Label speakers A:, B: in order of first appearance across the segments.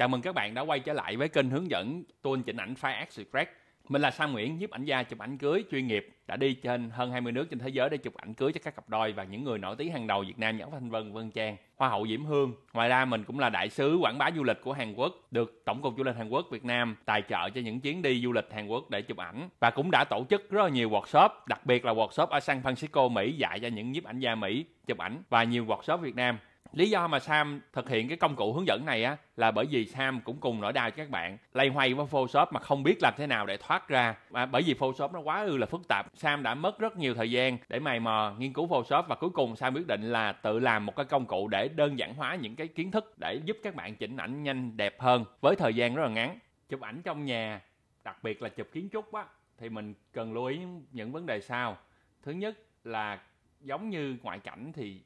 A: Chào mừng các bạn đã quay trở lại với kênh hướng dẫn tool chỉnh ảnh file Extract. Mình là Sam Nguyễn, nhiếp ảnh gia chụp ảnh cưới chuyên nghiệp, đã đi trên hơn 20 nước trên thế giới để chụp ảnh cưới cho các cặp đôi và những người nổi tiếng hàng đầu Việt Nam như Ốc Thanh Vân, Vân Trang, Hoa hậu Diễm Hương. Ngoài ra mình cũng là đại sứ quảng bá du lịch của Hàn Quốc, được Tổng cục Du lịch Hàn Quốc Việt Nam tài trợ cho những chuyến đi du lịch Hàn Quốc để chụp ảnh và cũng đã tổ chức rất là nhiều workshop, đặc biệt là workshop ở San Francisco, Mỹ dạy cho những nhiếp ảnh gia Mỹ chụp ảnh và nhiều workshop Việt Nam Lý do mà Sam thực hiện cái công cụ hướng dẫn này á là bởi vì Sam cũng cùng nỗi đau các bạn lay hoay với Photoshop mà không biết làm thế nào để thoát ra. và bởi vì Photoshop nó quá ư là phức tạp. Sam đã mất rất nhiều thời gian để mày mò nghiên cứu Photoshop và cuối cùng Sam quyết định là tự làm một cái công cụ để đơn giản hóa những cái kiến thức để giúp các bạn chỉnh ảnh nhanh đẹp hơn với thời gian rất là ngắn. Chụp ảnh trong nhà, đặc biệt là chụp kiến trúc á thì mình cần lưu ý những vấn đề sau. Thứ nhất là giống như ngoại cảnh thì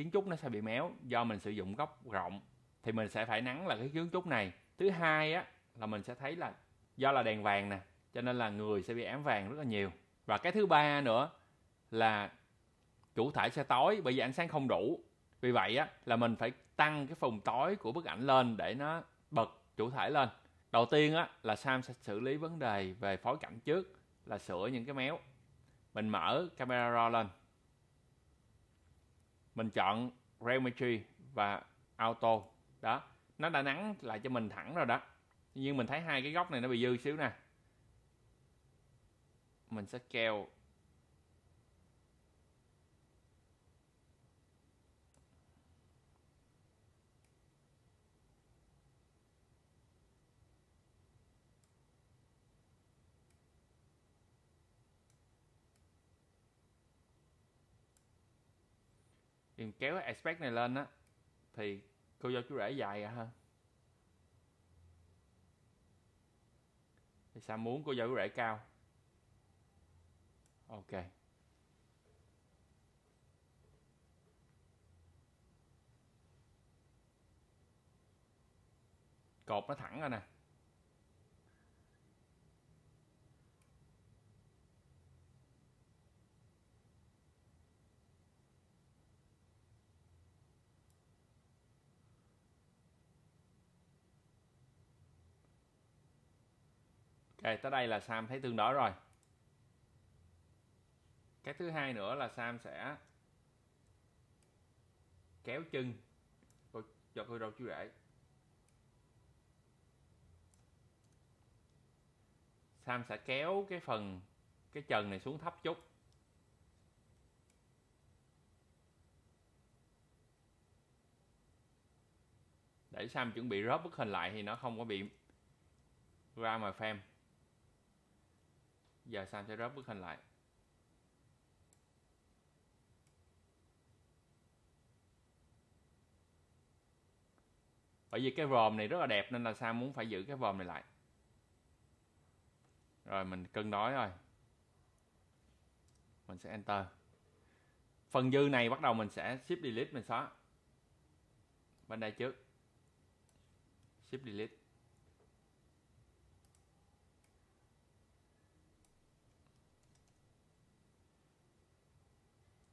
A: kiến trúc nó sẽ bị méo do mình sử dụng góc rộng thì mình sẽ phải nắng là cái kiến trúc này thứ hai á là mình sẽ thấy là do là đèn vàng nè cho nên là người sẽ bị ám vàng rất là nhiều và cái thứ ba nữa là chủ thể sẽ tối bởi vì ánh sáng không đủ vì vậy á là mình phải tăng cái phần tối của bức ảnh lên để nó bật chủ thể lên đầu tiên á là sam sẽ xử lý vấn đề về phối cảnh trước là sửa những cái méo mình mở camera raw lên mình chọn Real và auto đó nó đã nắng lại cho mình thẳng rồi đó nhưng mình thấy hai cái góc này nó bị dư xíu nè mình sẽ keo thì kéo cái aspect này lên á thì cô do chú rể dài hơn thì sao muốn cô do chú rể cao ok cột nó thẳng ra nè Ok, tới đây là Sam thấy tương đối rồi. Cái thứ hai nữa là Sam sẽ kéo chân cho tôi đâu chú rể. Sam sẽ kéo cái phần cái chân này xuống thấp chút. Để Sam chuẩn bị rớt bức hình lại thì nó không có bị ra ngoài frame giờ Sam sẽ rớp bức hình lại bởi vì cái vòm này rất là đẹp nên là Sam muốn phải giữ cái vòm này lại rồi mình cân đối rồi mình sẽ enter phần dư này bắt đầu mình sẽ ship delete mình xóa bên đây trước ship delete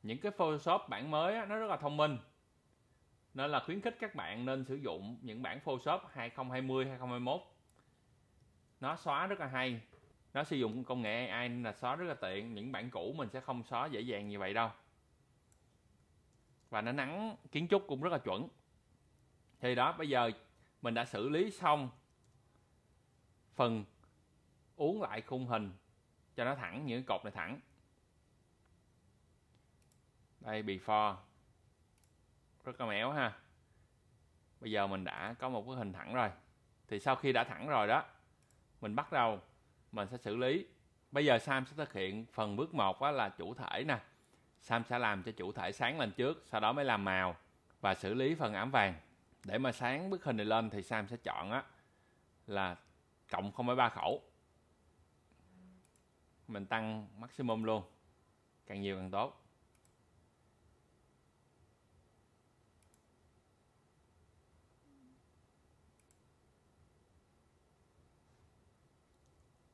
A: những cái Photoshop bản mới á, nó rất là thông minh nên là khuyến khích các bạn nên sử dụng những bản Photoshop 2020 2021 nó xóa rất là hay nó sử dụng công nghệ AI nên là xóa rất là tiện những bản cũ mình sẽ không xóa dễ dàng như vậy đâu và nó nắng kiến trúc cũng rất là chuẩn thì đó bây giờ mình đã xử lý xong phần uống lại khung hình cho nó thẳng những cột này thẳng đây before rất là méo ha bây giờ mình đã có một cái hình thẳng rồi thì sau khi đã thẳng rồi đó mình bắt đầu mình sẽ xử lý bây giờ Sam sẽ thực hiện phần bước 1 là chủ thể nè Sam sẽ làm cho chủ thể sáng lên trước sau đó mới làm màu và xử lý phần ám vàng để mà sáng bức hình này lên thì Sam sẽ chọn á là cộng không ba khẩu mình tăng maximum luôn càng nhiều càng tốt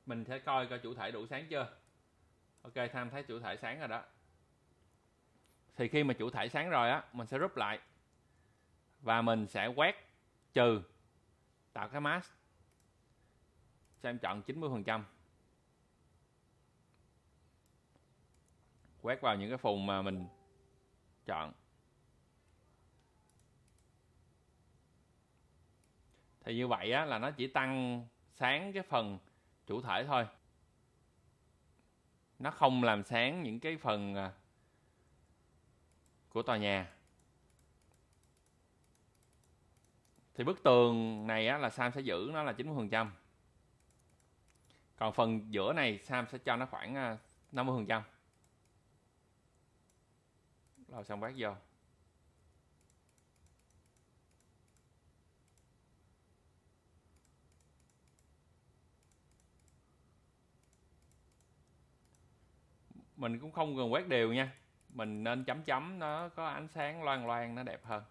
A: mình sẽ coi coi chủ thể đủ sáng chưa ok tham thấy chủ thể sáng rồi đó thì khi mà chủ thể sáng rồi á mình sẽ rút lại và mình sẽ quét trừ tạo cái mask xem chọn 90 phần trăm quét vào những cái phùng mà mình chọn thì như vậy á, là nó chỉ tăng sáng cái phần chủ thể thôi nó không làm sáng những cái phần à, của tòa nhà thì bức tường này á, là Sam sẽ giữ nó là 90% còn phần giữa này Sam sẽ cho nó khoảng 50% à, rồi xong bác vô mình cũng không cần quét đều nha mình nên chấm chấm nó có ánh sáng loang loang nó đẹp hơn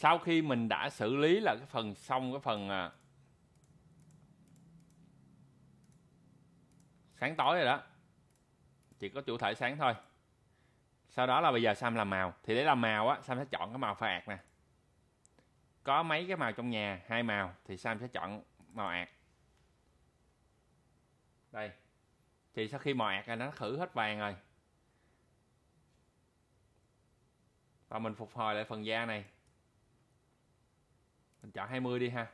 A: sau khi mình đã xử lý là cái phần xong cái phần à, sáng tối rồi đó chỉ có chủ thể sáng thôi sau đó là bây giờ Sam làm màu thì để làm màu á Sam sẽ chọn cái màu pha nè có mấy cái màu trong nhà hai màu thì Sam sẽ chọn màu ạt đây thì sau khi màu ạt nó khử hết vàng rồi và mình phục hồi lại phần da này mình chọn 20 đi ha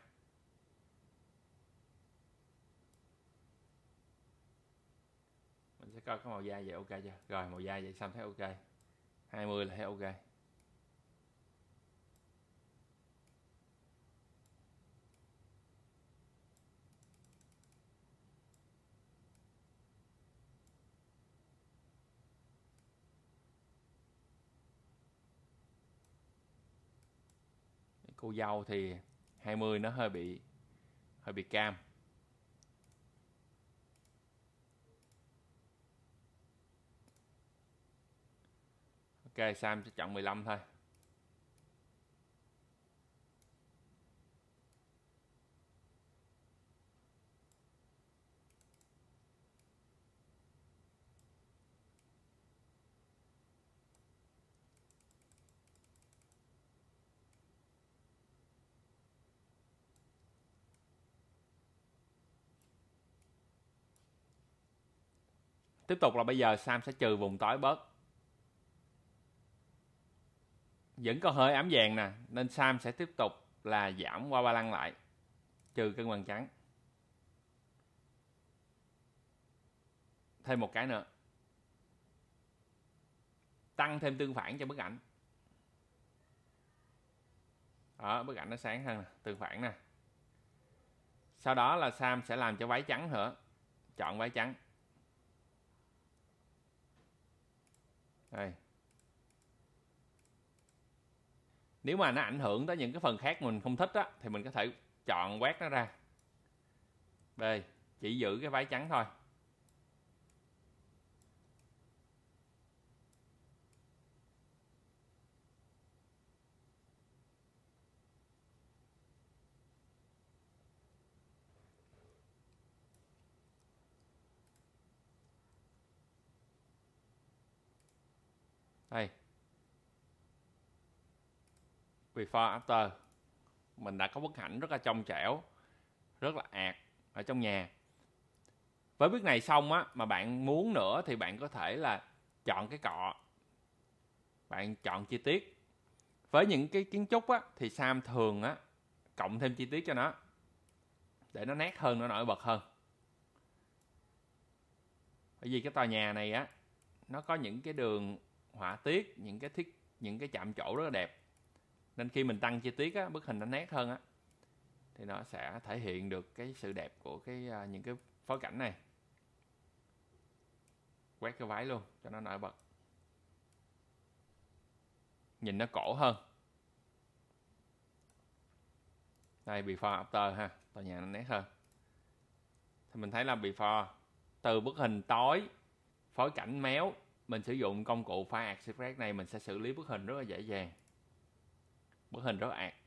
A: mình sẽ coi cái màu da vậy ok chưa rồi màu da vậy xong thấy ok 20 là thấy ok cô dâu thì 20 nó hơi bị hơi bị cam Ok Sam sẽ chọn 15 thôi tiếp tục là bây giờ Sam sẽ trừ vùng tối bớt vẫn có hơi ám vàng nè nên Sam sẽ tiếp tục là giảm qua ba lăng lại trừ cân bằng trắng thêm một cái nữa tăng thêm tương phản cho bức ảnh đó bức ảnh nó sáng hơn tương phản nè sau đó là Sam sẽ làm cho váy trắng nữa chọn váy trắng đây nếu mà nó ảnh hưởng tới những cái phần khác mình không thích á thì mình có thể chọn quét nó ra b chỉ giữ cái váy trắng thôi đây before after mình đã có bức ảnh rất là trong trẻo rất là ạt ở trong nhà với bước này xong á mà bạn muốn nữa thì bạn có thể là chọn cái cọ bạn chọn chi tiết với những cái kiến trúc á thì sam thường á cộng thêm chi tiết cho nó để nó nét hơn nó nổi bật hơn bởi vì cái tòa nhà này á nó có những cái đường họa tiết những cái thiết những cái chạm chỗ rất là đẹp nên khi mình tăng chi tiết á, bức hình nó nét hơn á thì nó sẽ thể hiện được cái sự đẹp của cái à, những cái phối cảnh này quét cái váy luôn cho nó nổi bật nhìn nó cổ hơn đây before after ha tòa nhà nó nét hơn thì mình thấy là before từ bức hình tối phối cảnh méo mình sử dụng công cụ file extract này mình sẽ xử lý bức hình rất là dễ dàng bức hình rất ạt